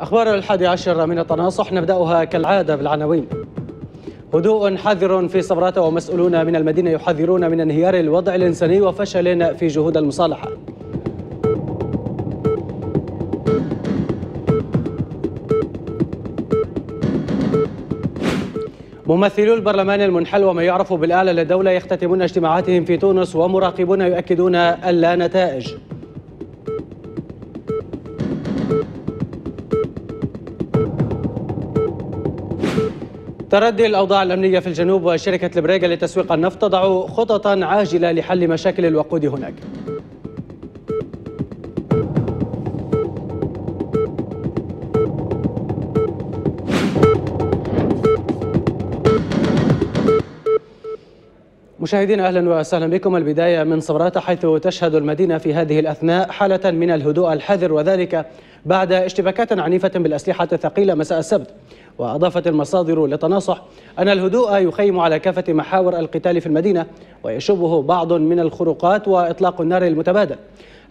أخبار الحادي عشر من التناصح نبدأها كالعادة بالعناوين هدوء حذر في صبرات ومسؤولون من المدينة يحذرون من انهيار الوضع الإنساني وفشل في جهود المصالحة ممثلو البرلمان المنحل وما يعرف بالأعلى للدولة يختتمون اجتماعاتهم في تونس ومراقبون يؤكدون اللا نتائج تردي الأوضاع الأمنية في الجنوب وشركة البريغا لتسويق النفط تضع خططا عاجلة لحل مشاكل الوقود هناك مشاهدينا اهلا وسهلا بكم البدايه من صبرات حيث تشهد المدينه في هذه الاثناء حاله من الهدوء الحذر وذلك بعد اشتباكات عنيفه بالاسلحه الثقيله مساء السبت وأضافت المصادر لتناصح أن الهدوء يخيم على كافة محاور القتال في المدينة ويشبه بعض من الخروقات وإطلاق النار المتبادل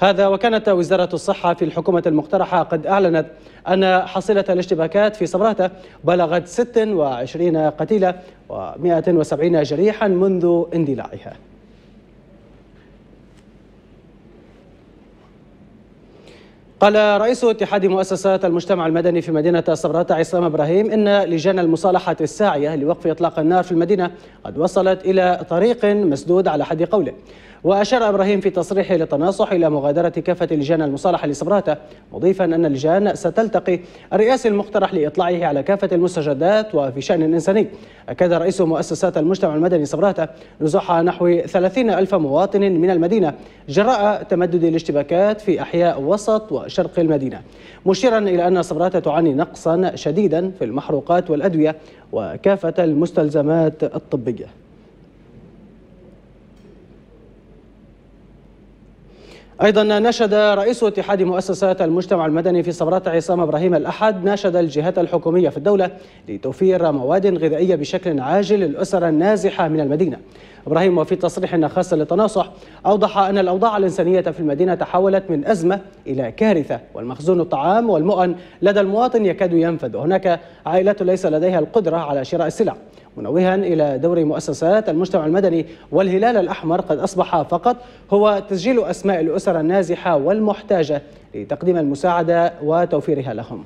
هذا وكانت وزارة الصحة في الحكومة المقترحة قد أعلنت أن حصيلة الاشتباكات في صبراتة بلغت 26 قتيلة و170 جريحا منذ اندلاعها قال رئيس اتحاد مؤسسات المجتمع المدني في مدينة صبرات عصام إبراهيم إن لجان المصالحة الساعية لوقف إطلاق النار في المدينة قد وصلت إلى طريق مسدود على حد قوله وأشار إبراهيم في تصريحه للتناصح إلى مغادرة كافة لجان المصالحة لصبراته مضيفا أن اللجان ستلتقي الرئاسي المقترح لإطلاعه على كافة المستجدات وفي شأن إنساني أكد رئيس مؤسسات المجتمع المدني صبراته نزوح نحو 30 ألف مواطن من المدينة جراء تمدد الاشتباكات في أحياء وسط وشرق المدينة مشيرا إلى أن صبراته تعاني نقصا شديدا في المحروقات والأدوية وكافة المستلزمات الطبية أيضا ناشد رئيس اتحاد مؤسسات المجتمع المدني في صبرات عصام إبراهيم الأحد ناشد الجهات الحكومية في الدولة لتوفير مواد غذائية بشكل عاجل للأسر النازحة من المدينة إبراهيم وفي تصريح خاص للتناصح أوضح أن الأوضاع الإنسانية في المدينة تحولت من أزمة إلى كارثة والمخزون الطعام والمؤن لدى المواطن يكاد ينفذ وهناك عائلات ليس لديها القدرة على شراء السلع منوها إلى دور مؤسسات المجتمع المدني والهلال الأحمر قد أصبح فقط هو تسجيل أسماء الأسر النازحة والمحتاجة لتقديم المساعدة وتوفيرها لهم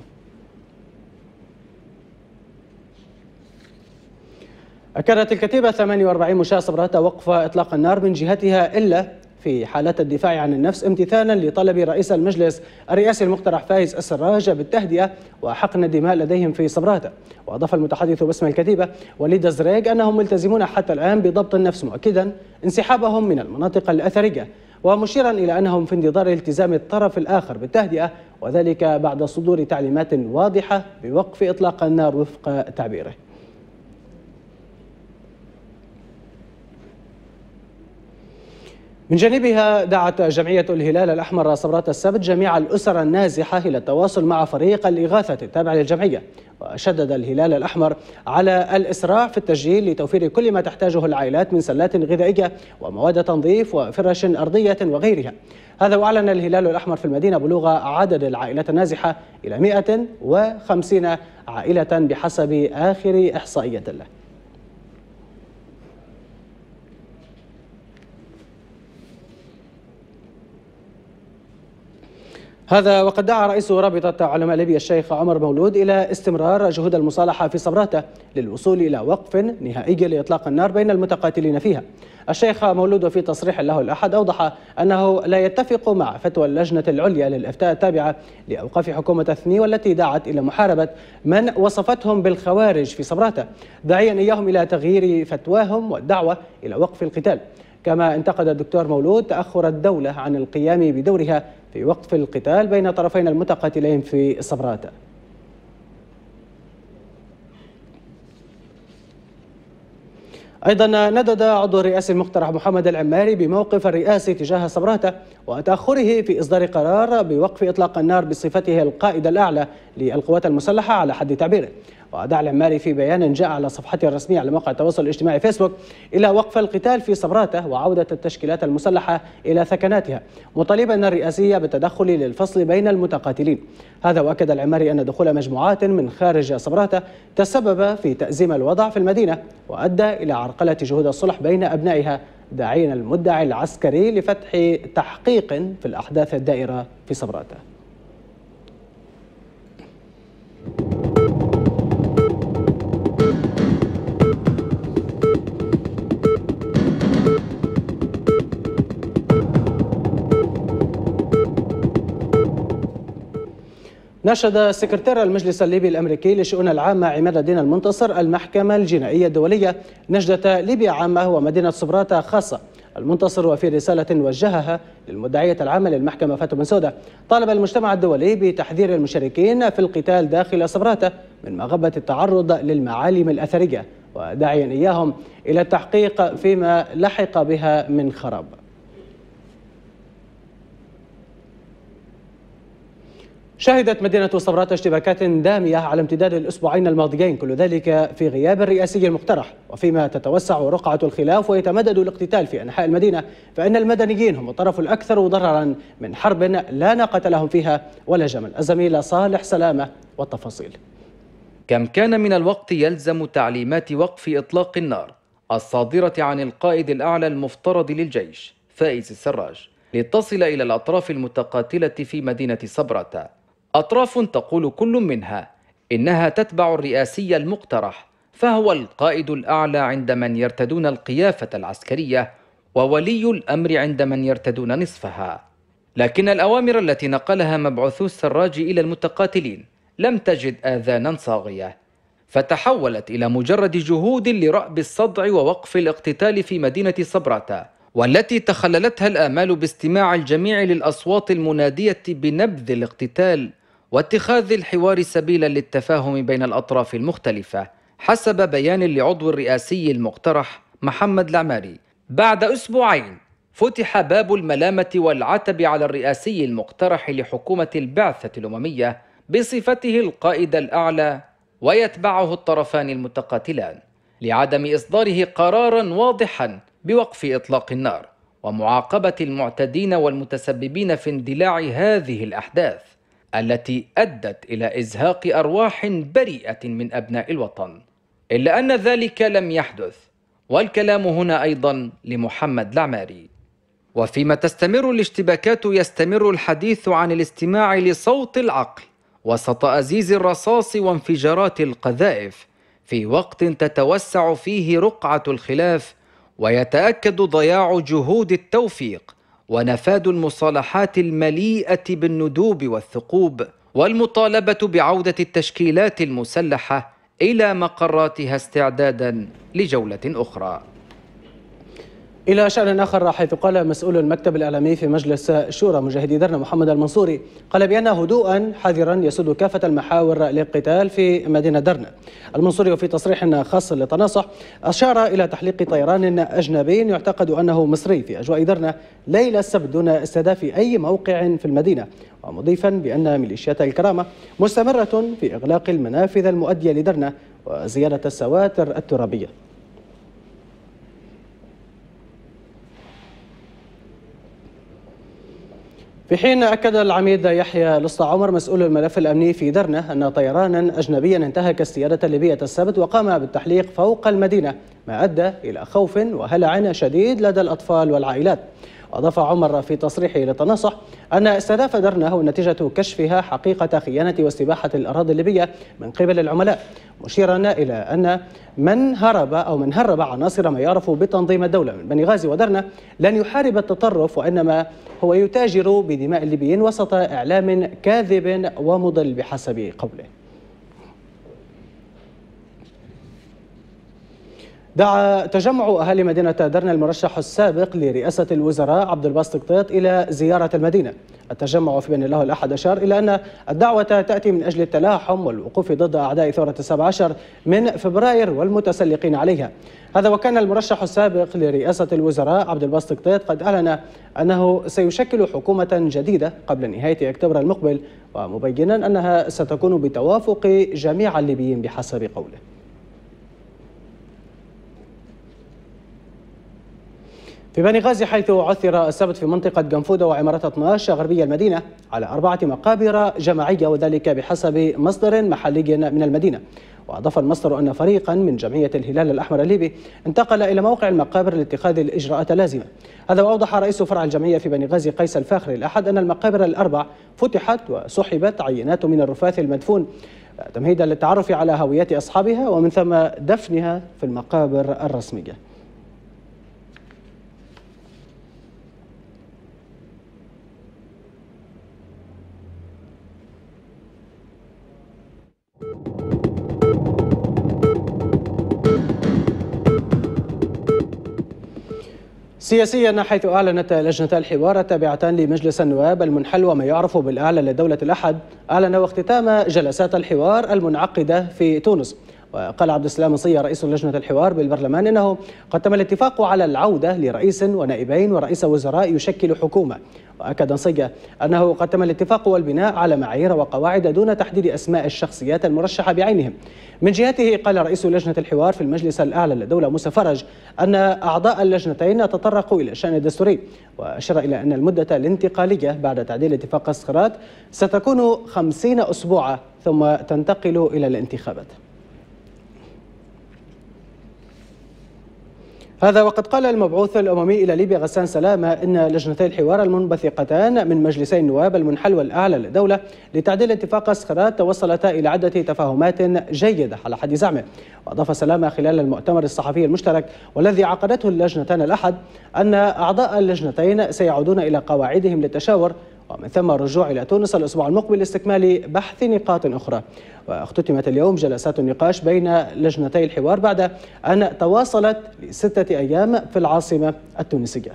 أكدت الكتيبة 48 مشاة صبرات وقف إطلاق النار من جهتها إلا في حالات الدفاع عن النفس امتثالا لطلب رئيس المجلس الرئاسي المقترح فايز السراج بالتهدئة وحقن الدماء لديهم في صبراتة وأضاف المتحدث باسم الكتيبة وليد زريق أنهم ملتزمون حتى الآن بضبط النفس مؤكدا انسحابهم من المناطق الأثرية ومشيرا إلى أنهم في انتظار التزام الطرف الآخر بالتهدئة وذلك بعد صدور تعليمات واضحة بوقف إطلاق النار وفق تعبيره من جانبها دعت جمعية الهلال الأحمر صبرات السبت جميع الأسر النازحة إلى التواصل مع فريق الإغاثة التابع للجمعية وشدد الهلال الأحمر على الإسراع في التسجيل لتوفير كل ما تحتاجه العائلات من سلات غذائية ومواد تنظيف وفرش أرضية وغيرها هذا وأعلن الهلال الأحمر في المدينة بلوغ عدد العائلات النازحة إلى 150 عائلة بحسب آخر إحصائية له هذا وقد دعا رئيس رابطة علماء ليبيا الشيخ عمر مولود إلى استمرار جهود المصالحة في صبراتة للوصول إلى وقف نهائي لإطلاق النار بين المتقاتلين فيها الشيخ مولود في تصريح له الأحد أوضح أنه لا يتفق مع فتوى اللجنة العليا للإفتاء التابعة لأوقاف حكومة الثني والتي دعت إلى محاربة من وصفتهم بالخوارج في صبراتة داعيا إياهم إلى تغيير فتواهم والدعوة إلى وقف القتال كما انتقد الدكتور مولود تأخر الدولة عن القيام بدورها في وقف القتال بين طرفين المتقاتلين في صبراتة أيضا ندد عضو الرئاسة المقترح محمد العماري بموقف الرئاسي تجاه صبراتة وتأخره في إصدار قرار بوقف إطلاق النار بصفته القائد الأعلى للقوات المسلحة على حد تعبيره ودعا العماري في بيان جاء على صفحته الرسمية على موقع التواصل الاجتماعي فيسبوك إلى وقف القتال في صبراتة وعودة التشكيلات المسلحة إلى ثكناتها مطالبا الرئاسية بالتدخل للفصل بين المتقاتلين هذا وأكد العماري أن دخول مجموعات من خارج صبراتة تسبب في تأزيم الوضع في المدينة وأدى إلى عرقلة جهود الصلح بين أبنائها داعين المدعي العسكري لفتح تحقيق في الأحداث الدائرة في صبراتة نشد سكرتير المجلس الليبي الامريكي للشؤون العامه عماد الدين المنتصر المحكمه الجنائيه الدوليه نجده ليبيا عامه ومدينه صبراته خاصه المنتصر وفي رسالة وجهها للمدعية العامة للمحكمة فاتو بن سودة طالب المجتمع الدولي بتحذير المشاركين في القتال داخل صبراتة من مغبة التعرض للمعالم الأثرية وداعيا إياهم إلى التحقيق فيما لحق بها من خراب شهدت مدينة صبرات اشتباكات دامية على امتداد الأسبوعين الماضيين كل ذلك في غياب الرئاسي المقترح وفيما تتوسع رقعة الخلاف ويتمدد الاقتتال في أنحاء المدينة فإن المدنيين هم الطرف الأكثر ضررا من حرب لا ناقة لهم فيها ولا جمل الزميل صالح سلامة والتفاصيل كم كان من الوقت يلزم تعليمات وقف إطلاق النار الصادرة عن القائد الأعلى المفترض للجيش فائز السراج لتصل إلى الأطراف المتقاتلة في مدينة صبرتا أطراف تقول كل منها إنها تتبع الرئاسي المقترح فهو القائد الأعلى عند من يرتدون القيافة العسكرية وولي الأمر عند من يرتدون نصفها لكن الأوامر التي نقلها مبعوثو السراج إلى المتقاتلين لم تجد آذانا صاغية فتحولت إلى مجرد جهود لرأب الصدع ووقف الاقتتال في مدينة صبراتا والتي تخللتها الآمال باستماع الجميع للأصوات المنادية بنبذ الاقتتال واتخاذ الحوار سبيلا للتفاهم بين الأطراف المختلفة حسب بيان لعضو الرئاسي المقترح محمد العماري بعد أسبوعين فتح باب الملامة والعتب على الرئاسي المقترح لحكومة البعثة الأممية بصفته القائد الأعلى ويتبعه الطرفان المتقاتلان لعدم إصداره قرارا واضحا بوقف إطلاق النار ومعاقبة المعتدين والمتسببين في اندلاع هذه الأحداث التي ادت الى ازهاق ارواح بريئه من ابناء الوطن الا ان ذلك لم يحدث والكلام هنا ايضا لمحمد العماري وفيما تستمر الاشتباكات يستمر الحديث عن الاستماع لصوت العقل وسط ازيز الرصاص وانفجارات القذائف في وقت تتوسع فيه رقعه الخلاف ويتاكد ضياع جهود التوفيق ونفاد المصالحات المليئه بالندوب والثقوب والمطالبه بعوده التشكيلات المسلحه الى مقراتها استعدادا لجوله اخرى إلى شأن آخر حيث قال مسؤول المكتب الإعلامي في مجلس الشورى مجاهدي درنا محمد المنصوري قال بأن هدوءا حذرا يسود كافة المحاور للقتال في مدينة درنا المنصوري وفي تصريح خاص للتناصح أشار إلى تحليق طيران أجنبي يعتقد أنه مصري في أجواء درنا ليلة السبت دون استهداف أي موقع في المدينة ومضيفا بأن ميليشيات الكرامة مستمرة في إغلاق المنافذ المؤدية لدرنا وزيادة السواتر الترابية في حين أكد العميد يحيى لص عمر مسؤول الملف الأمني في درنة أن طيرانا أجنبيا انتهك السيادة الليبية السبت وقام بالتحليق فوق المدينة ما أدى إلى خوف وهلع شديد لدى الأطفال والعائلات أضاف عمر في تصريحه للتناصح أن استهداف درنا هو نتيجة كشفها حقيقة خيانة واستباحة الأراضي الليبية من قبل العملاء مشيرا إلى أن من هرب أو من هرب عناصر ما يعرف بتنظيم الدولة من بني غازي ودرنا لن يحارب التطرف وإنما هو يتاجر بدماء الليبيين وسط إعلام كاذب ومضل بحسب قوله دعا تجمع أهالي مدينة درنا المرشح السابق لرئاسة الوزراء عبد الباسط قطيط إلى زيارة المدينة التجمع في بين الله الأحد أشار إلى أن الدعوة تأتي من أجل التلاحم والوقوف ضد أعداء ثورة السبع عشر من فبراير والمتسلقين عليها هذا وكان المرشح السابق لرئاسة الوزراء عبد الباسط قطيط قد أعلن أنه سيشكل حكومة جديدة قبل نهاية أكتوبر المقبل ومبينا أنها ستكون بتوافق جميع الليبيين بحسب قوله في بني غازي حيث عثر السبت في منطقة جنفودة وعمارة 12 غربية المدينة على أربعة مقابر جماعية وذلك بحسب مصدر محلي من المدينة وأضاف المصدر أن فريقا من جمعية الهلال الأحمر الليبي انتقل إلى موقع المقابر لاتخاذ الإجراءات اللازمة هذا وأوضح رئيس فرع الجمعية في بني غازي قيس الفاخري الأحد أن المقابر الأربع فتحت وسحبت عينات من الرفاث المدفون تمهيدا للتعرف على هويات أصحابها ومن ثم دفنها في المقابر الرسمية سياسيا حيث أعلنت لجنة الحوار التابعتان لمجلس النواب المنحل وما يعرف بالأعلى لدولة الأحد أعلن واختتام جلسات الحوار المنعقدة في تونس وقال عبد السلام مصية رئيس لجنة الحوار بالبرلمان أنه قد تم الاتفاق على العودة لرئيس ونائبين ورئيس وزراء يشكل حكومة وأكد صية أنه قد تم الاتفاق والبناء على معايير وقواعد دون تحديد أسماء الشخصيات المرشحة بعينهم من جهته قال رئيس لجنة الحوار في المجلس الأعلى للدولة موسى فرج أن أعضاء اللجنتين تطرقوا إلى الشأن الدستوري وأشار إلى أن المدة الانتقالية بعد تعديل اتفاق الصخرات ستكون خمسين أسبوعا ثم تنتقل إلى الانتخابات هذا وقد قال المبعوث الأممي إلى ليبيا غسان سلامة إن لجنتي الحوار المنبثقتان من مجلسي النواب المنحل والأعلى للدولة لتعديل اتفاق أسخرات توصلتا إلى عدة تفاهمات جيدة على حد زعمه وأضاف سلامة خلال المؤتمر الصحفي المشترك والذي عقدته اللجنتان الأحد أن أعضاء اللجنتين سيعودون إلى قواعدهم للتشاور ومن ثم الرجوع إلى تونس الأسبوع المقبل لاستكمال بحث نقاط أخرى واختتمت اليوم جلسات النقاش بين لجنتي الحوار بعد أن تواصلت لستة أيام في العاصمة التونسية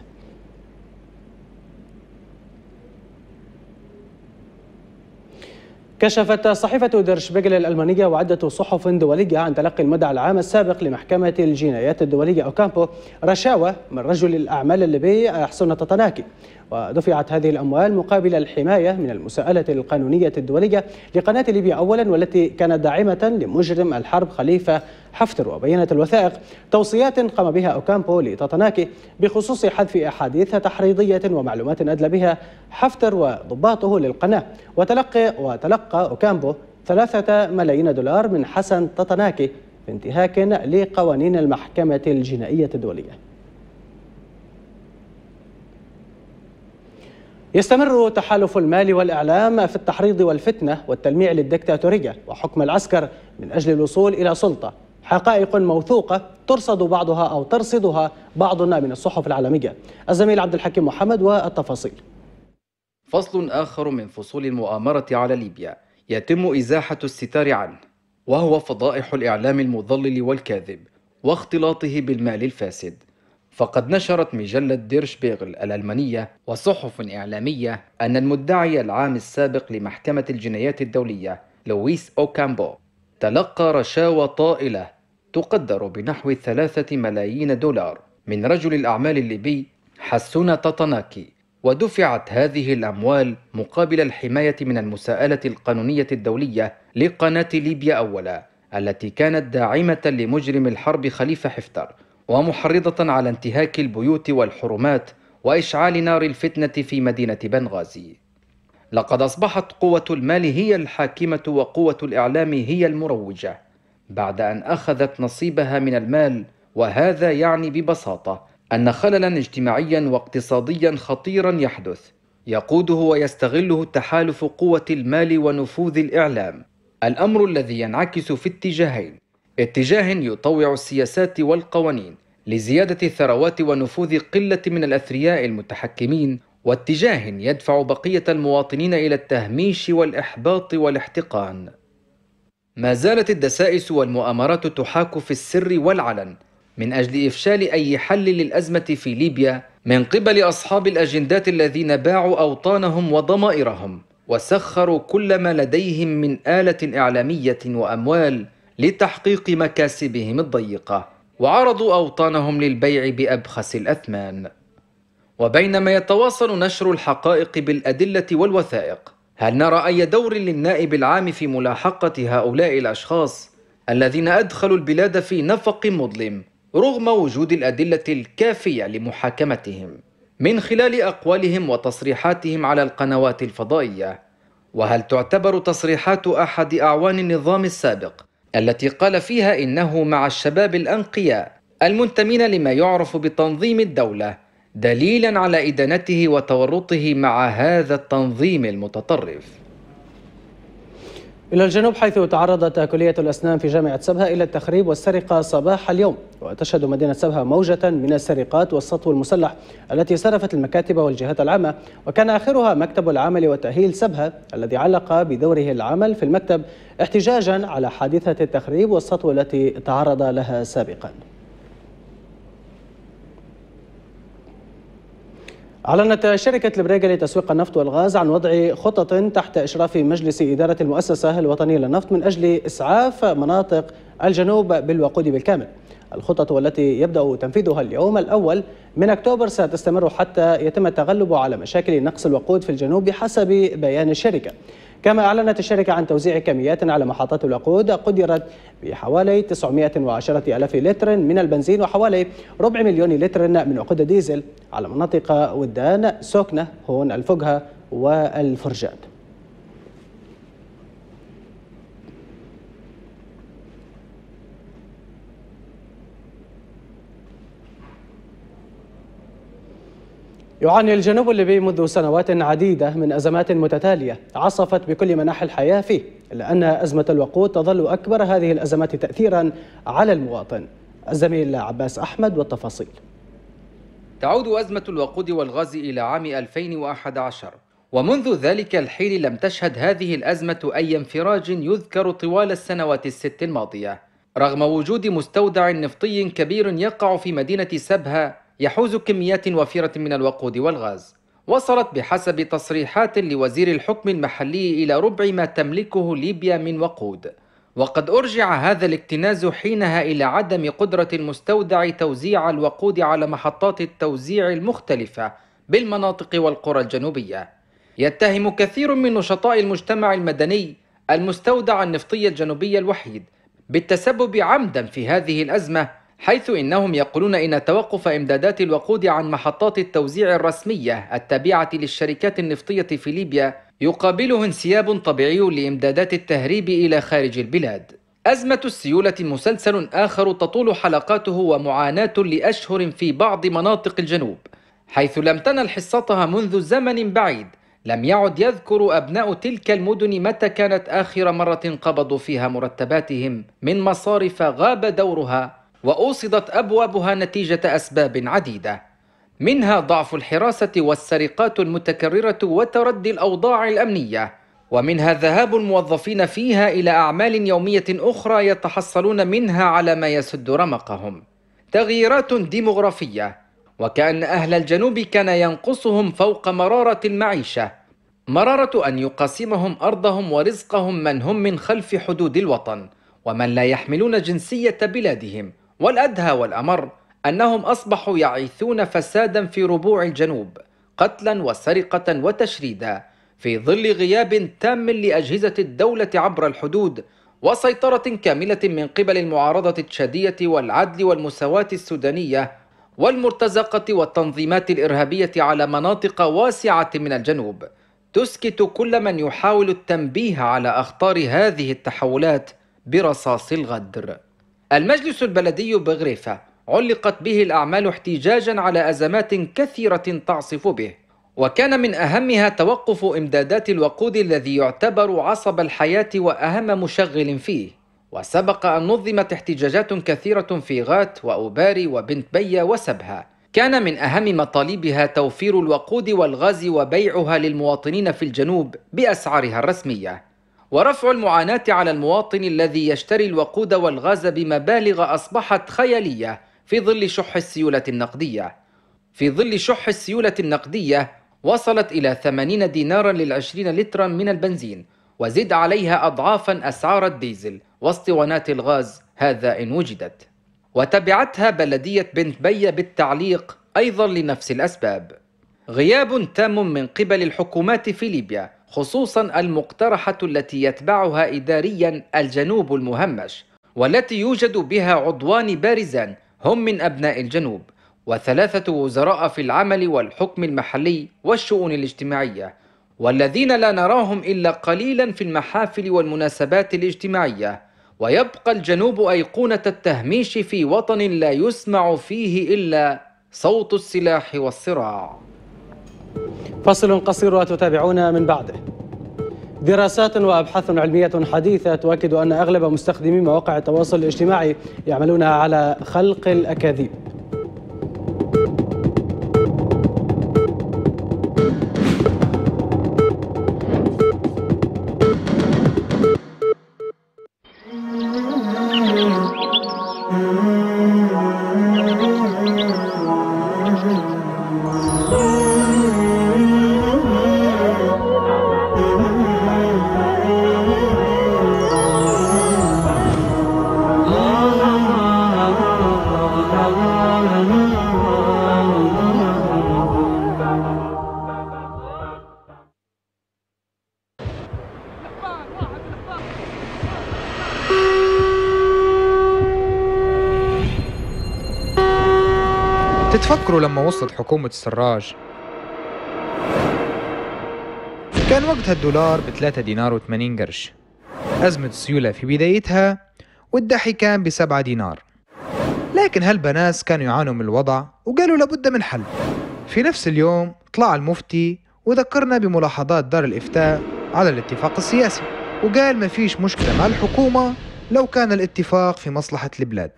كشفت صحيفة ديرش شبيغل الألمانية وعدة صحف دولية عن تلقي المدعى العام السابق لمحكمة الجنايات الدولية أوكامبو رشاوى من رجل الأعمال الليبي حسون تطناكي ودفعت هذه الأموال مقابل الحماية من المساءلة القانونية الدولية لقناة ليبيا أولا والتي كانت داعمة لمجرم الحرب خليفة حفتر وبينت الوثائق توصيات قام بها أوكامبو لتطناكي بخصوص حذف أحاديث تحريضية ومعلومات أدلى بها حفتر وضباطه للقناة وتلقى, وتلقى أوكامبو ثلاثة ملايين دولار من حسن تاتاناكي بانتهاك لقوانين المحكمة الجنائية الدولية يستمر تحالف المال والإعلام في التحريض والفتنة والتلميع للدكتاتورية وحكم العسكر من أجل الوصول إلى سلطة حقائق موثوقة ترصد بعضها أو ترصدها بعضنا من الصحف العالمية الزميل عبد الحكيم محمد والتفاصيل فصل آخر من فصول المؤامرة على ليبيا يتم إزاحة الستار عنه وهو فضائح الإعلام المضلل والكاذب واختلاطه بالمال الفاسد فقد نشرت مجلة ديرش بيغل الألمانية وصحف إعلامية أن المدعي العام السابق لمحكمة الجنايات الدولية لويس أوكامبو تلقى رشاوى طائلة تقدر بنحو ثلاثة ملايين دولار من رجل الأعمال الليبي حسون تطناكي ودفعت هذه الأموال مقابل الحماية من المساءلة القانونية الدولية لقناة ليبيا أولا التي كانت داعمة لمجرم الحرب خليفة حفتر ومحرضة على انتهاك البيوت والحرمات وإشعال نار الفتنة في مدينة بنغازي لقد أصبحت قوة المال هي الحاكمة وقوة الإعلام هي المروجة بعد أن أخذت نصيبها من المال وهذا يعني ببساطة أن خللا اجتماعيا واقتصاديا خطيرا يحدث يقوده ويستغله تحالف قوة المال ونفوذ الإعلام الأمر الذي ينعكس في اتجاهين اتجاه يطوع السياسات والقوانين لزيادة الثروات ونفوذ قلة من الأثرياء المتحكمين واتجاه يدفع بقية المواطنين إلى التهميش والإحباط والاحتقان ما زالت الدسائس والمؤامرات تحاك في السر والعلن من أجل إفشال أي حل للأزمة في ليبيا من قبل أصحاب الأجندات الذين باعوا أوطانهم وضمائرهم وسخروا كل ما لديهم من آلة إعلامية وأموال لتحقيق مكاسبهم الضيقة وعرضوا أوطانهم للبيع بأبخس الأثمان وبينما يتواصل نشر الحقائق بالأدلة والوثائق هل نرى أي دور للنائب العام في ملاحقة هؤلاء الأشخاص الذين أدخلوا البلاد في نفق مظلم رغم وجود الأدلة الكافية لمحاكمتهم من خلال أقوالهم وتصريحاتهم على القنوات الفضائية وهل تعتبر تصريحات أحد أعوان النظام السابق التي قال فيها إنه مع الشباب الأنقياء المنتمين لما يعرف بتنظيم الدولة دليلا على إدانته وتورطه مع هذا التنظيم المتطرف إلى الجنوب حيث تعرضت كلية الأسنان في جامعة سبها إلى التخريب والسرقة صباح اليوم وتشهد مدينة سبها موجة من السرقات والسطو المسلح التي سرفت المكاتب والجهات العامة وكان آخرها مكتب العمل وتأهيل سبها الذي علق بدوره العمل في المكتب احتجاجا على حادثة التخريب والسطو التي تعرض لها سابقاً أعلنت شركة البريغا لتسويق النفط والغاز عن وضع خطط تحت إشراف مجلس إدارة المؤسسة الوطنية للنفط من أجل إسعاف مناطق الجنوب بالوقود بالكامل الخطط والتي يبدأ تنفيذها اليوم الأول من أكتوبر ستستمر حتى يتم التغلب على مشاكل نقص الوقود في الجنوب بحسب بيان الشركة كما أعلنت الشركة عن توزيع كميات على محطات الوقود قدرت بحوالي 910 ألف لتر من البنزين وحوالي ربع مليون لتر من وقود الديزل على مناطق ودان سوكنة هون الفقهة والفرجان يعاني الجنوب الليبي منذ سنوات عديدة من أزمات متتالية عصفت بكل مناحي الحياة فيه إلا أن أزمة الوقود تظل أكبر هذه الأزمات تأثيرا على المواطن الزميل عباس أحمد والتفاصيل تعود أزمة الوقود والغاز إلى عام 2011 ومنذ ذلك الحين لم تشهد هذه الأزمة أي انفراج يذكر طوال السنوات الست الماضية رغم وجود مستودع نفطي كبير يقع في مدينة سبها يحوز كميات وفيرة من الوقود والغاز وصلت بحسب تصريحات لوزير الحكم المحلي إلى ربع ما تملكه ليبيا من وقود وقد أرجع هذا الاكتناز حينها إلى عدم قدرة المستودع توزيع الوقود على محطات التوزيع المختلفة بالمناطق والقرى الجنوبية يتهم كثير من نشطاء المجتمع المدني المستودع النفطي الجنوبي الوحيد بالتسبب عمدا في هذه الأزمة حيث إنهم يقولون إن توقف إمدادات الوقود عن محطات التوزيع الرسمية التابعة للشركات النفطية في ليبيا يقابله انسياب طبيعي لإمدادات التهريب إلى خارج البلاد أزمة السيولة مسلسل آخر تطول حلقاته ومعاناة لأشهر في بعض مناطق الجنوب حيث لم تنل حصتها منذ زمن بعيد لم يعد يذكر أبناء تلك المدن متى كانت آخر مرة قبضوا فيها مرتباتهم من مصارف غاب دورها وأوصدت أبوابها نتيجة أسباب عديدة منها ضعف الحراسة والسرقات المتكررة وتردي الأوضاع الأمنية ومنها ذهاب الموظفين فيها إلى أعمال يومية أخرى يتحصلون منها على ما يسد رمقهم تغييرات ديمغرافية وكأن أهل الجنوب كان ينقصهم فوق مرارة المعيشة مرارة أن يقاسمهم أرضهم ورزقهم من هم من خلف حدود الوطن ومن لا يحملون جنسية بلادهم والأدهى والأمر أنهم أصبحوا يعيثون فسادا في ربوع الجنوب قتلا وسرقة وتشريدا في ظل غياب تام لأجهزة الدولة عبر الحدود وسيطرة كاملة من قبل المعارضة التشادية والعدل والمساواة السودانية والمرتزقة والتنظيمات الإرهابية على مناطق واسعة من الجنوب تسكت كل من يحاول التنبيه على أخطار هذه التحولات برصاص الغدر المجلس البلدي بغريفة علقت به الأعمال احتجاجا على أزمات كثيرة تعصف به وكان من أهمها توقف إمدادات الوقود الذي يعتبر عصب الحياة وأهم مشغل فيه وسبق أن نظمت احتجاجات كثيرة في غات وأوباري وبنت بيا وسبها كان من أهم مطالبها توفير الوقود والغاز وبيعها للمواطنين في الجنوب بأسعارها الرسمية ورفع المعاناة على المواطن الذي يشتري الوقود والغاز بمبالغ أصبحت خيالية في ظل شح السيولة النقدية في ظل شح السيولة النقدية وصلت إلى 80 دينارا للعشرين لترا من البنزين وزد عليها أضعافا أسعار الديزل واسطوانات الغاز هذا إن وجدت وتبعتها بلدية بنت بية بالتعليق أيضا لنفس الأسباب غياب تام من قبل الحكومات في ليبيا خصوصا المقترحة التي يتبعها إداريا الجنوب المهمش والتي يوجد بها عضوان بارزان هم من أبناء الجنوب وثلاثة وزراء في العمل والحكم المحلي والشؤون الاجتماعية والذين لا نراهم إلا قليلا في المحافل والمناسبات الاجتماعية ويبقى الجنوب أيقونة التهميش في وطن لا يسمع فيه إلا صوت السلاح والصراع فصل قصير وتتابعونا من بعده دراسات وأبحاث علمية حديثة تؤكد أن أغلب مستخدمي مواقع التواصل الاجتماعي يعملون على خلق الأكاذيب تفتكروا لما وصلت حكومة السراج كان وقتها الدولار ب 3 دينار و80 قرش أزمة السيولة في بدايتها والدحي كان ب 7 دينار لكن هالبناس كانوا يعانوا من الوضع وقالوا لابد من حل في نفس اليوم طلع المفتي وذكرنا بملاحظات دار الإفتاء على الاتفاق السياسي وقال ما فيش مشكلة مع الحكومة لو كان الاتفاق في مصلحة البلاد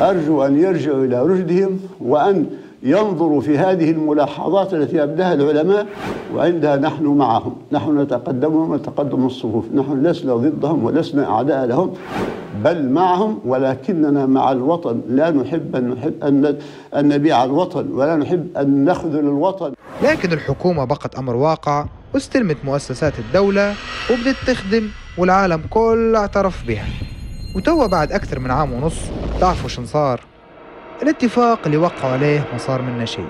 أرجو أن يرجعوا إلى رشدهم وأن ينظر في هذه الملاحظات التي أبداها العلماء وعندها نحن معهم نحن نتقدمهم نتقدم الصفوف نحن لسنا ضدهم ولسنا أعداء لهم بل معهم ولكننا مع الوطن لا نحب أن, نحب أن, أن نبيع الوطن ولا نحب أن نخذل الوطن لكن الحكومة بقت أمر واقع واستلمت مؤسسات الدولة وبدت تخدم والعالم كله اعترف بها وتوا بعد أكثر من عام ونص تعرفوا شنصار صار الاتفاق اللي وقعوا عليه ما صار منه شيء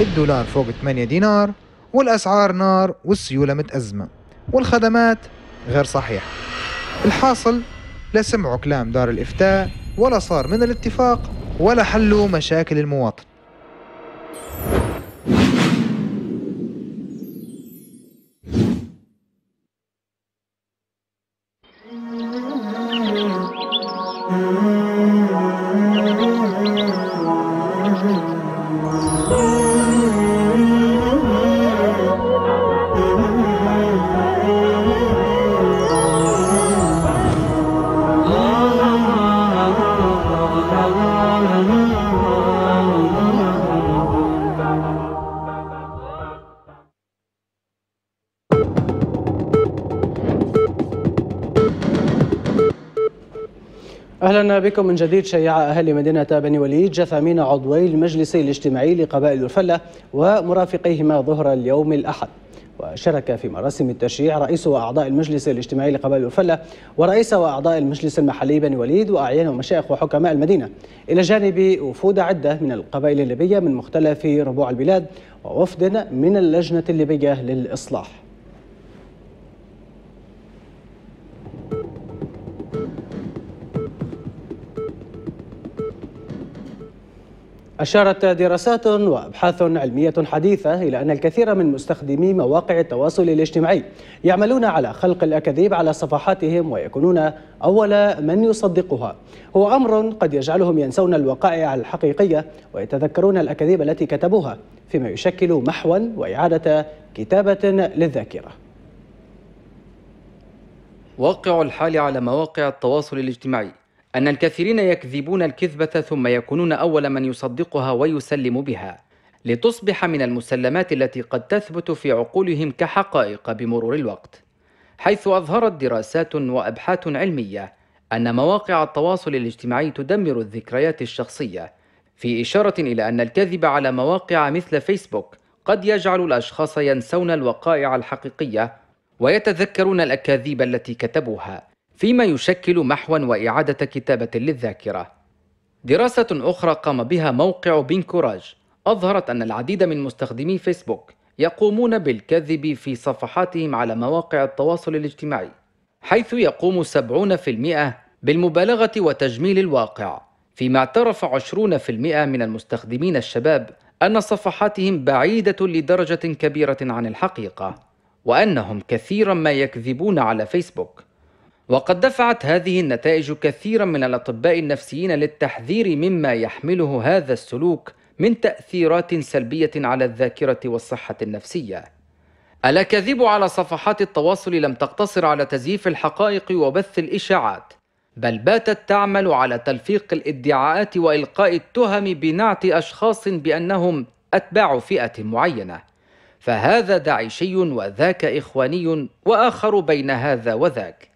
الدولار فوق 8 دينار والأسعار نار والسيولة متأزمة والخدمات غير صحيحة الحاصل لا سمعوا كلام دار الإفتاء ولا صار من الاتفاق ولا حلوا مشاكل المواطن بكم من جديد شيع أهل مدينة بني وليد جثامين عضوي المجلس الاجتماعي لقبائل الفلة ومرافقيهما ظهر اليوم الأحد وشارك في مراسم التشييع رئيس وأعضاء المجلس الاجتماعي لقبائل الفلة ورئيس وأعضاء المجلس المحلي بني وليد وأعيان ومشايخ وحكماء المدينة إلى جانب وفود عدة من القبائل الليبية من مختلف ربوع البلاد ووفد من اللجنة الليبية للإصلاح أشارت دراسات وأبحاث علمية حديثة إلى أن الكثير من مستخدمي مواقع التواصل الاجتماعي يعملون على خلق الأكاذيب على صفحاتهم ويكونون أول من يصدقها هو أمر قد يجعلهم ينسون الوقائع الحقيقية ويتذكرون الأكاذيب التي كتبوها فيما يشكل محوا وإعادة كتابة للذاكرة واقع الحال على مواقع التواصل الاجتماعي أن الكثيرين يكذبون الكذبة ثم يكونون أول من يصدقها ويسلم بها لتصبح من المسلمات التي قد تثبت في عقولهم كحقائق بمرور الوقت حيث أظهرت دراسات وأبحاث علمية أن مواقع التواصل الاجتماعي تدمر الذكريات الشخصية في إشارة إلى أن الكذب على مواقع مثل فيسبوك قد يجعل الأشخاص ينسون الوقائع الحقيقية ويتذكرون الأكاذيب التي كتبوها فيما يشكل محوا وإعادة كتابة للذاكرة. دراسة أخرى قام بها موقع بينكوراج أظهرت أن العديد من مستخدمي فيسبوك يقومون بالكذب في صفحاتهم على مواقع التواصل الاجتماعي، حيث يقوم 70% بالمبالغة وتجميل الواقع، فيما اعترف 20% من المستخدمين الشباب أن صفحاتهم بعيدة لدرجة كبيرة عن الحقيقة، وأنهم كثيرا ما يكذبون على فيسبوك وقد دفعت هذه النتائج كثيرا من الاطباء النفسيين للتحذير مما يحمله هذا السلوك من تاثيرات سلبيه على الذاكره والصحه النفسيه الاكاذيب على صفحات التواصل لم تقتصر على تزييف الحقائق وبث الاشاعات بل باتت تعمل على تلفيق الادعاءات والقاء التهم بنعت اشخاص بانهم اتباع فئه معينه فهذا داعشي وذاك اخواني واخر بين هذا وذاك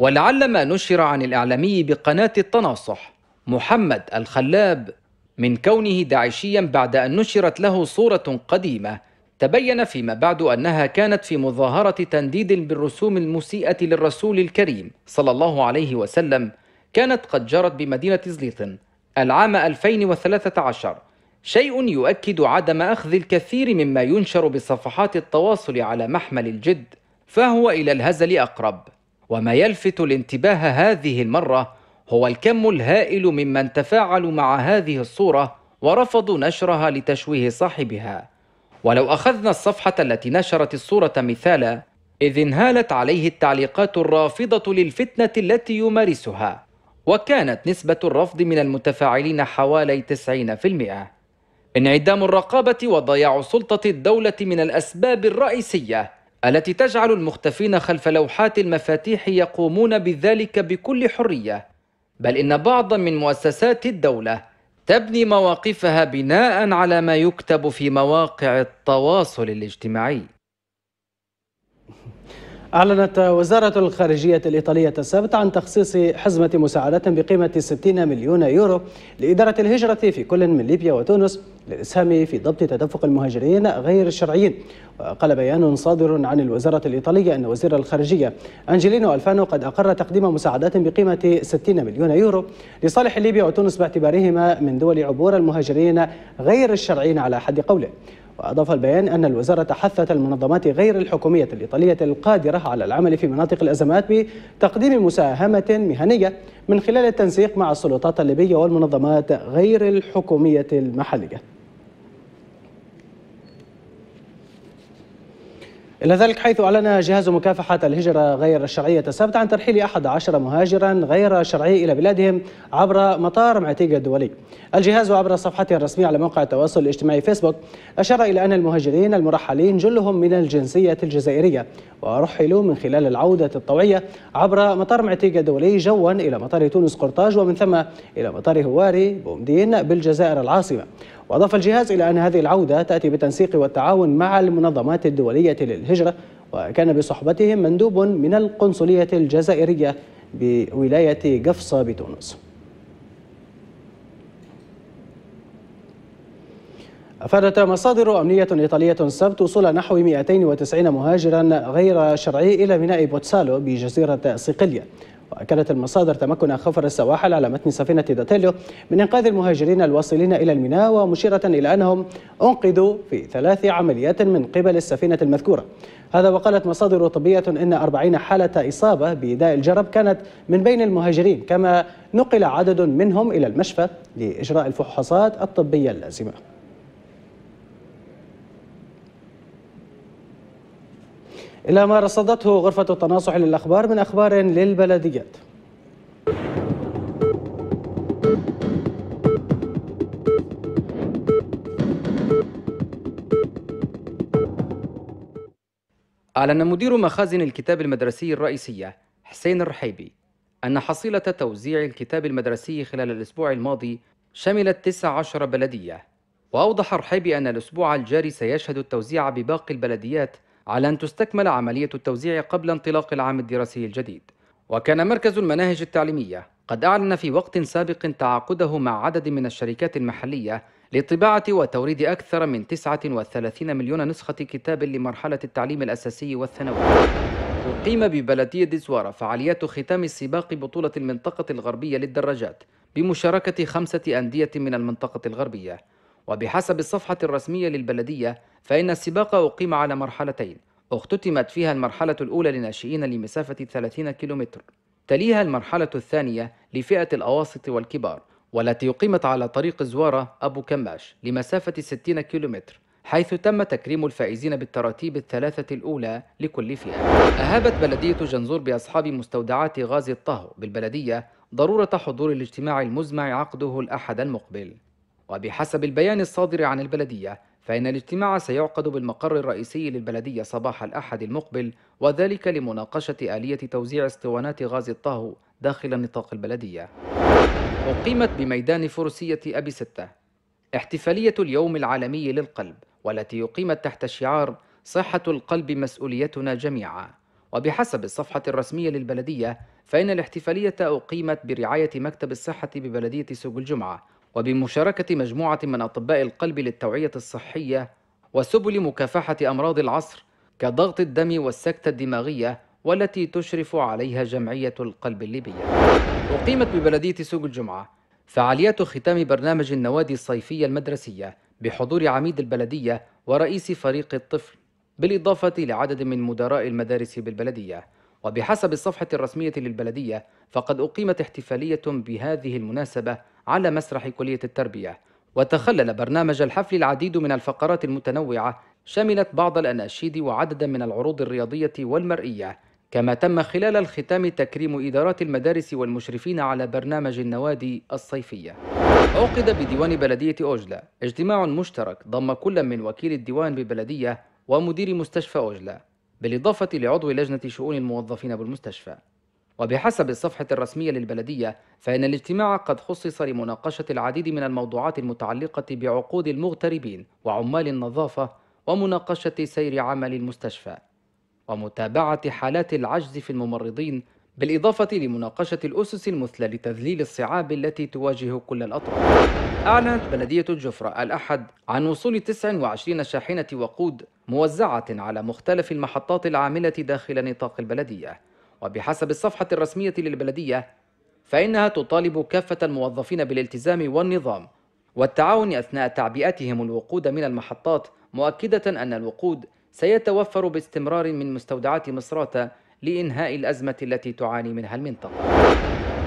ولعل ما نشر عن الإعلامي بقناة التناصح محمد الخلاب من كونه داعشيا بعد أن نشرت له صورة قديمة تبين فيما بعد أنها كانت في مظاهرة تنديد بالرسوم المسيئة للرسول الكريم صلى الله عليه وسلم كانت قد جرت بمدينة زليطن العام 2013 شيء يؤكد عدم أخذ الكثير مما ينشر بصفحات التواصل على محمل الجد فهو إلى الهزل أقرب وما يلفت الانتباه هذه المرة هو الكم الهائل ممن تفاعلوا مع هذه الصورة ورفضوا نشرها لتشويه صاحبها ولو أخذنا الصفحة التي نشرت الصورة مثالا إذ انهالت عليه التعليقات الرافضة للفتنة التي يمارسها وكانت نسبة الرفض من المتفاعلين حوالي 90% انعدام الرقابة وضياع سلطة الدولة من الأسباب الرئيسية التي تجعل المختفين خلف لوحات المفاتيح يقومون بذلك بكل حريه بل ان بعضا من مؤسسات الدوله تبني مواقفها بناء على ما يكتب في مواقع التواصل الاجتماعي أعلنت وزارة الخارجية الإيطالية السبت عن تخصيص حزمة مساعدات بقيمة 60 مليون يورو لإدارة الهجرة في كل من ليبيا وتونس للإسهام في ضبط تدفق المهاجرين غير الشرعيين وقال بيان صادر عن الوزارة الإيطالية أن وزير الخارجية أنجلينو ألفانو قد أقر تقديم مساعدات بقيمة 60 مليون يورو لصالح ليبيا وتونس باعتبارهما من دول عبور المهاجرين غير الشرعيين على حد قوله وأضاف البيان أن الوزارة حثت المنظمات غير الحكومية الإيطالية القادرة على العمل في مناطق الأزمات بتقديم مساهمة مهنية من خلال التنسيق مع السلطات الليبية والمنظمات غير الحكومية المحلية إلى ذلك حيث أعلن جهاز مكافحة الهجرة غير الشرعية السبت عن ترحيل 11 مهاجرا غير شرعي إلى بلادهم عبر مطار معتيقة الدولي الجهاز عبر صفحته الرسمية على موقع التواصل الاجتماعي فيسبوك أشار إلى أن المهاجرين المرحلين جلهم من الجنسية الجزائرية ورحلوا من خلال العودة الطوعية عبر مطار معتيقة الدولي جوا إلى مطار تونس قرطاج ومن ثم إلى مطار هواري بومدين بالجزائر العاصمة وأضاف الجهاز إلى أن هذه العودة تأتي بالتنسيق والتعاون مع المنظمات الدولية للهجرة وكان بصحبتهم مندوب من القنصلية الجزائرية بولاية قفصة بتونس أفادت مصادر أمنية إيطالية السبت وصول نحو 290 مهاجرا غير شرعي إلى ميناء بوتسالو بجزيرة صقلية وأكدت المصادر تمكن خفر السواحل على متن سفينة داتيليو من إنقاذ المهاجرين الواصلين إلى الميناء ومشيرة إلى أنهم أنقذوا في ثلاث عمليات من قبل السفينة المذكورة هذا وقالت مصادر طبية إن 40 حالة إصابة بداء الجرب كانت من بين المهاجرين كما نقل عدد منهم إلى المشفى لإجراء الفحوصات الطبية اللازمة إلى ما رصدته غرفة التناصح للأخبار من أخبار للبلديات أعلن مدير مخازن الكتاب المدرسي الرئيسية حسين الرحيبي أن حصيلة توزيع الكتاب المدرسي خلال الأسبوع الماضي شملت 19 بلدية وأوضح الرحيبي أن الأسبوع الجاري سيشهد التوزيع بباقي البلديات على أن تستكمل عملية التوزيع قبل انطلاق العام الدراسي الجديد وكان مركز المناهج التعليمية قد أعلن في وقت سابق تعاقده مع عدد من الشركات المحلية لطباعة وتوريد أكثر من 39 مليون نسخة كتاب لمرحلة التعليم الأساسي والثانوي أقيم ببلدية دزوارة فعاليات ختام سباق بطولة المنطقة الغربية للدراجات بمشاركة خمسة أندية من المنطقة الغربية وبحسب الصفحة الرسمية للبلدية فإن السباق أقيم على مرحلتين اختتمت فيها المرحلة الأولى لناشئين لمسافة 30 كيلومتر تليها المرحلة الثانية لفئة الأواسط والكبار والتي أقيمت على طريق زوارة أبو كماش لمسافة 60 كيلومتر حيث تم تكريم الفائزين بالتراتيب الثلاثة الأولى لكل فئة أهابت بلدية جنزور بأصحاب مستودعات غاز الطهو بالبلدية ضرورة حضور الاجتماع المزمع عقده الأحد المقبل وبحسب البيان الصادر عن البلدية فإن الاجتماع سيعقد بالمقر الرئيسي للبلدية صباح الأحد المقبل وذلك لمناقشة آلية توزيع اسطوانات غاز الطهو داخل نطاق البلدية أقيمت بميدان فروسية أبي ستة احتفالية اليوم العالمي للقلب والتي أقيمت تحت شعار صحة القلب مسؤوليتنا جميعا وبحسب الصفحة الرسمية للبلدية فإن الاحتفالية أقيمت برعاية مكتب الصحة ببلدية سوق الجمعة وبمشاركة مجموعة من أطباء القلب للتوعية الصحية وسبل مكافحة أمراض العصر كضغط الدم والسكتة الدماغية والتي تشرف عليها جمعية القلب الليبية. أقيمت ببلدية سوق الجمعة فعاليات ختام برنامج النوادي الصيفية المدرسية بحضور عميد البلدية ورئيس فريق الطفل بالإضافة لعدد من مدراء المدارس بالبلدية وبحسب الصفحة الرسمية للبلدية فقد أقيمت احتفالية بهذه المناسبة على مسرح كلية التربية وتخلل برنامج الحفل العديد من الفقرات المتنوعة شملت بعض الأناشيد وعددا من العروض الرياضية والمرئية كما تم خلال الختام تكريم إدارات المدارس والمشرفين على برنامج النوادي الصيفية عقد بديوان بلدية أوجلا اجتماع مشترك ضم كل من وكيل الديوان ببلدية ومدير مستشفى أوجلا بالإضافة لعضو لجنة شؤون الموظفين بالمستشفى وبحسب الصفحة الرسمية للبلدية فإن الاجتماع قد خصص لمناقشة العديد من الموضوعات المتعلقة بعقود المغتربين وعمال النظافة ومناقشة سير عمل المستشفى ومتابعة حالات العجز في الممرضين بالإضافة لمناقشة الأسس المثلى لتذليل الصعاب التي تواجه كل الأطراف أعلنت بلدية الجفرة الأحد عن وصول 29 شاحنة وقود موزعة على مختلف المحطات العاملة داخل نطاق البلدية وبحسب الصفحة الرسمية للبلدية فإنها تطالب كافة الموظفين بالالتزام والنظام والتعاون أثناء تعبئتهم الوقود من المحطات مؤكدة أن الوقود سيتوفر باستمرار من مستودعات مصراتة لإنهاء الأزمة التي تعاني منها المنطقة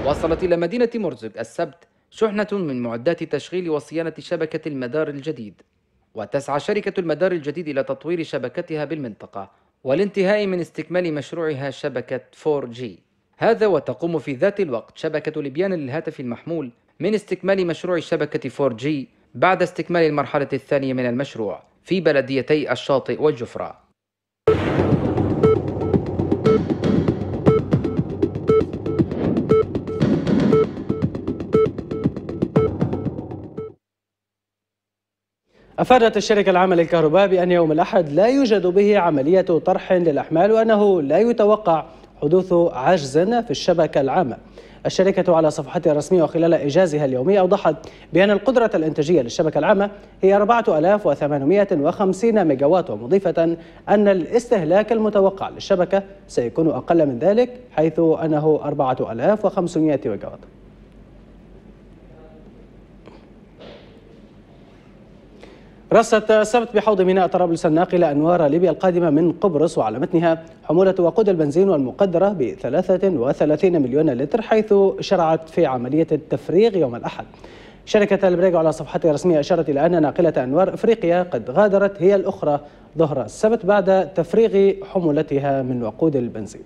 وصلت إلى مدينة مرزق السبت شحنة من معدات تشغيل وصيانة شبكة المدار الجديد وتسعى شركة المدار الجديد إلى تطوير شبكتها بالمنطقة والانتهاء من استكمال مشروعها شبكة 4G هذا وتقوم في ذات الوقت شبكة لبيان للهاتف المحمول من استكمال مشروع شبكة 4G بعد استكمال المرحلة الثانية من المشروع في بلديتي الشاطئ والجفرة أفادت الشركة العامة للكهرباء بأن يوم الأحد لا يوجد به عملية طرح للأحمال وأنه لا يتوقع حدوث عجز في الشبكة العامة الشركة على صفحتها الرسمية وخلال إجازها اليومي أوضحت بأن القدرة الإنتاجية للشبكة العامة هي 4850 ميجاوات ومضيفة أن الاستهلاك المتوقع للشبكة سيكون أقل من ذلك حيث أنه 4500 ميجاوات رصت السبت بحوض ميناء طرابلس الناقلة أنوار ليبيا القادمة من قبرص وعلى متنها حمولة وقود البنزين والمقدرة ب 33 مليون لتر حيث شرعت في عملية التفريغ يوم الأحد شركة البريغو على صفحتها الرسمية أشارت إلى أن ناقلة أنوار إفريقيا قد غادرت هي الأخرى ظهر السبت بعد تفريغ حمولتها من وقود البنزين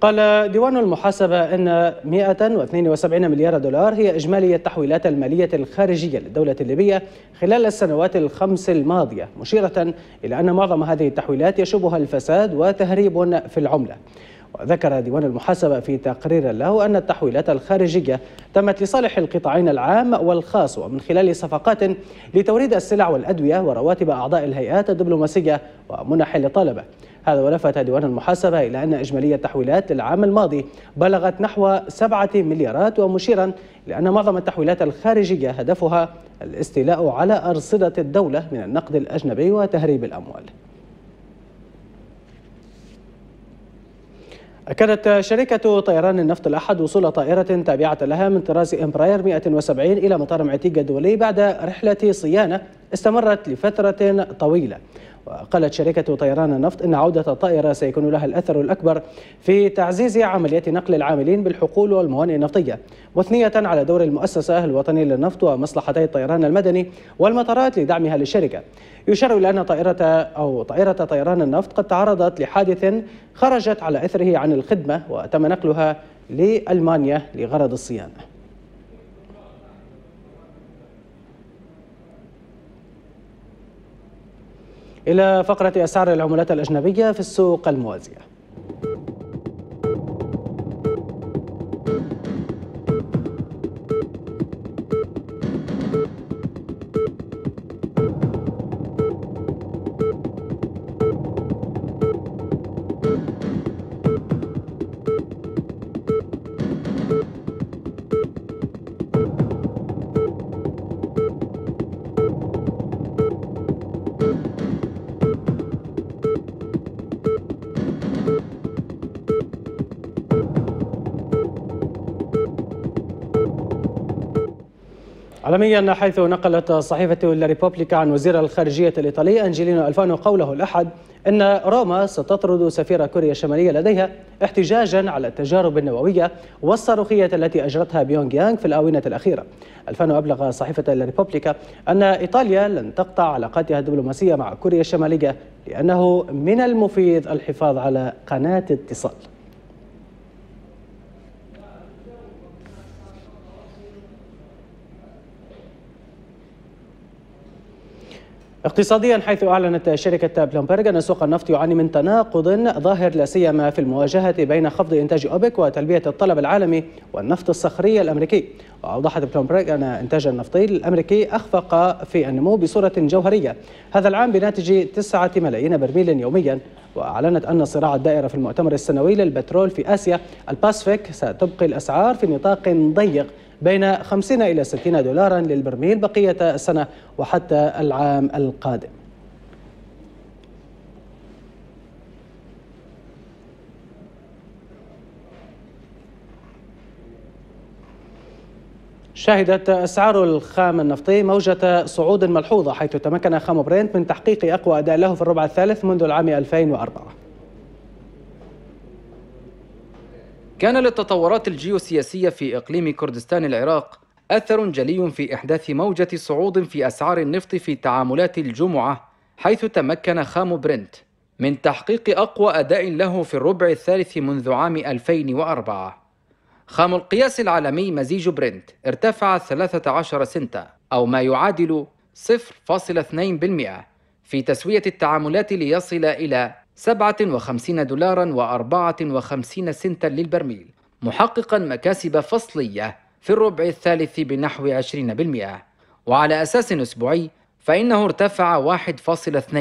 قال ديوان المحاسبة أن 172 مليار دولار هي إجمالي التحويلات المالية الخارجية للدولة الليبية خلال السنوات الخمس الماضية مشيرة إلى أن معظم هذه التحويلات يشوبها الفساد وتهريب في العملة وذكر ديوان المحاسبة في تقرير له أن التحويلات الخارجية تمت لصالح القطاعين العام والخاص ومن خلال صفقات لتوريد السلع والأدوية ورواتب أعضاء الهيئات الدبلوماسية ومنح للطلبة هذا ولفت ديوان المحاسبة إلى أن إجمالية التحويلات للعام الماضي بلغت نحو 7 مليارات ومشيرا إلى أن معظم التحويلات الخارجية هدفها الاستيلاء على أرصدة الدولة من النقد الأجنبي وتهريب الأموال أكدت شركة طيران النفط الأحد وصول طائرة تابعة لها من طراز إمبراير 170 إلى مطار معتيقة الدولي بعد رحلة صيانة استمرت لفترة طويلة وقالت شركة طيران النفط أن عودة الطائرة سيكون لها الأثر الأكبر في تعزيز عملية نقل العاملين بالحقول والموانئ النفطية مثنية على دور المؤسسة الوطنية للنفط ومصلحتي الطيران المدني والمطارات لدعمها للشركة يشار إلى أن طائرة أو طائرة طيران النفط قد تعرضت لحادث خرجت على إثره عن الخدمة وتم نقلها لألمانيا لغرض الصيانة إلى فقرة أسعار العملات الأجنبية في السوق الموازية عالميا حيث نقلت صحيفة الريبوبليكا عن وزير الخارجية الإيطالي أنجيلينو ألفانو قوله الأحد أن روما ستطرد سفير كوريا الشمالية لديها احتجاجا على التجارب النووية والصاروخية التي أجرتها بيونغ يانغ في الآونة الأخيرة ألفانو أبلغ صحيفة الريبوبليكا أن إيطاليا لن تقطع علاقاتها الدبلوماسية مع كوريا الشمالية لأنه من المفيد الحفاظ على قناة اتصال اقتصاديا حيث اعلنت شركه بلومبرج ان سوق النفط يعاني من تناقض ظاهر لا سيما في المواجهه بين خفض انتاج اوبك وتلبيه الطلب العالمي والنفط الصخري الامريكي واوضحت بلومبرج ان انتاج النفطي الامريكي اخفق في النمو بصوره جوهريه هذا العام بناتج 9 ملايين برميل يوميا واعلنت ان الصراع الدائره في المؤتمر السنوي للبترول في اسيا الباسفيك ستبقي الاسعار في نطاق ضيق بين 50 إلى 60 دولارا للبرميل بقية السنة وحتى العام القادم شهدت أسعار الخام النفطي موجة صعود ملحوظة حيث تمكن خام برينت من تحقيق أقوى أداء له في الربع الثالث منذ العام 2004 كان للتطورات الجيوسياسية في إقليم كردستان العراق أثر جلي في إحداث موجة صعود في أسعار النفط في تعاملات الجمعة حيث تمكن خام برنت من تحقيق أقوى أداء له في الربع الثالث منذ عام 2004 خام القياس العالمي مزيج برنت ارتفع 13 سنتا أو ما يعادل 0.2% في تسوية التعاملات ليصل إلى 57 دولارا و54 سنتا للبرميل محققا مكاسب فصلية في الربع الثالث بنحو 20% وعلى أساس أسبوعي فإنه ارتفع 1.2%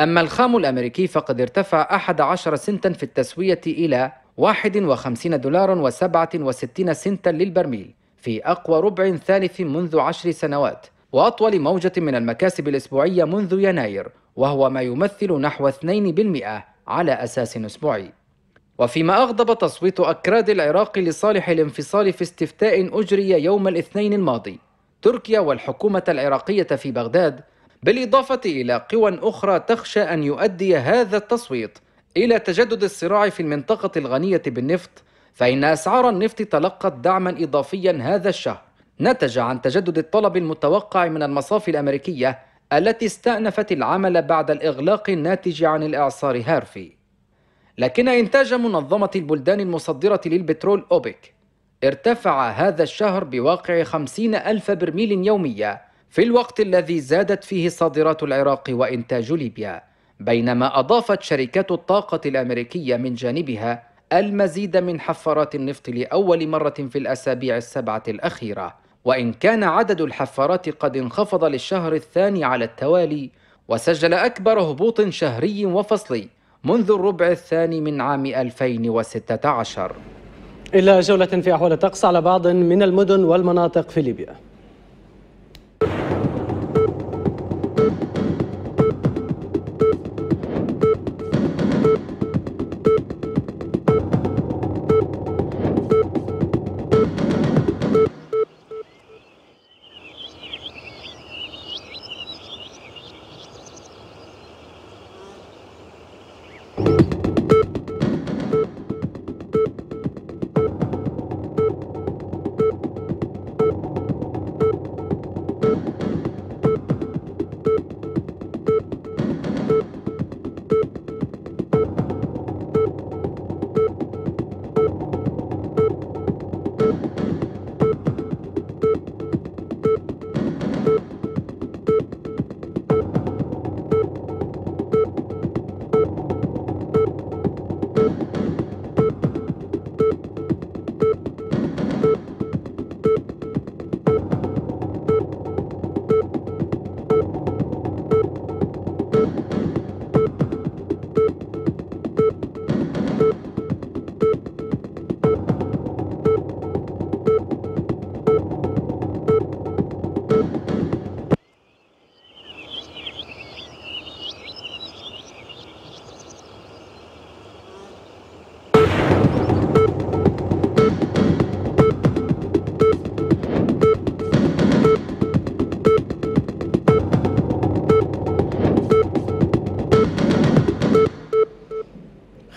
أما الخام الأمريكي فقد ارتفع 11 سنتا في التسوية إلى 51 دولارا و67 سنتا للبرميل في أقوى ربع ثالث منذ عشر سنوات وأطول موجة من المكاسب الأسبوعية منذ يناير وهو ما يمثل نحو 2% على أساس أسبوعي وفيما أغضب تصويت أكراد العراق لصالح الانفصال في استفتاء أجري يوم الاثنين الماضي تركيا والحكومة العراقية في بغداد بالإضافة إلى قوى أخرى تخشى أن يؤدي هذا التصويت إلى تجدد الصراع في المنطقة الغنية بالنفط فإن أسعار النفط تلقت دعما إضافيا هذا الشهر نتج عن تجدد الطلب المتوقع من المصافي الأمريكية التي استأنفت العمل بعد الإغلاق الناتج عن الإعصار هارفي لكن إنتاج منظمة البلدان المصدرة للبترول أوبك ارتفع هذا الشهر بواقع 50 ألف برميل يوميا في الوقت الذي زادت فيه صادرات العراق وإنتاج ليبيا بينما أضافت شركات الطاقة الأمريكية من جانبها المزيد من حفارات النفط لأول مرة في الأسابيع السبعة الأخيرة وإن كان عدد الحفارات قد انخفض للشهر الثاني على التوالي وسجل أكبر هبوط شهري وفصلي منذ الربع الثاني من عام 2016 إلى جولة في أحوال الطقس على بعض من المدن والمناطق في ليبيا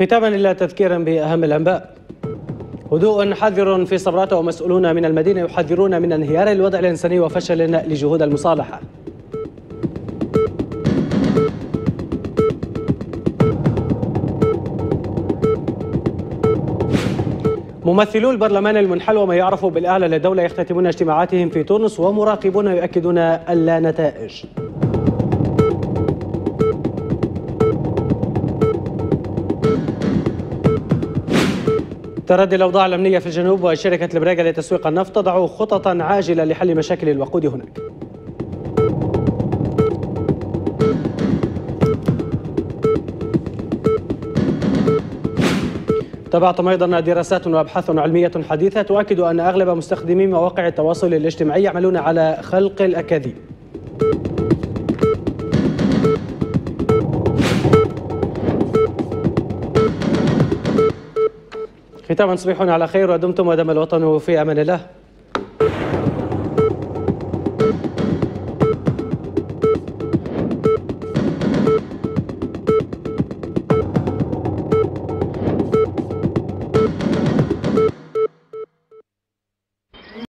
ختاما إلى تذكيرا بأهم الأنباء هدوء حذر في صبراته ومسؤولون من المدينة يحذرون من انهيار الوضع الإنساني وفشل لجهود المصالحة ممثلو البرلمان المنحل وما يعرف بالأعلى للدولة يختتمون اجتماعاتهم في تونس ومراقبون يؤكدون اللا نتائج تردي الأوضاع الأمنية في الجنوب وشركة البريغا لتسويق النفط تضع خططا عاجلة لحل مشاكل الوقود هناك تابعتم أيضا دراسات وأبحاث علمية حديثة تؤكد أن أغلب مستخدمي مواقع التواصل الاجتماعي يعملون على خلق الأكاذيب ختاما صبيح على خير ودمتم ودم الوطن في امان الله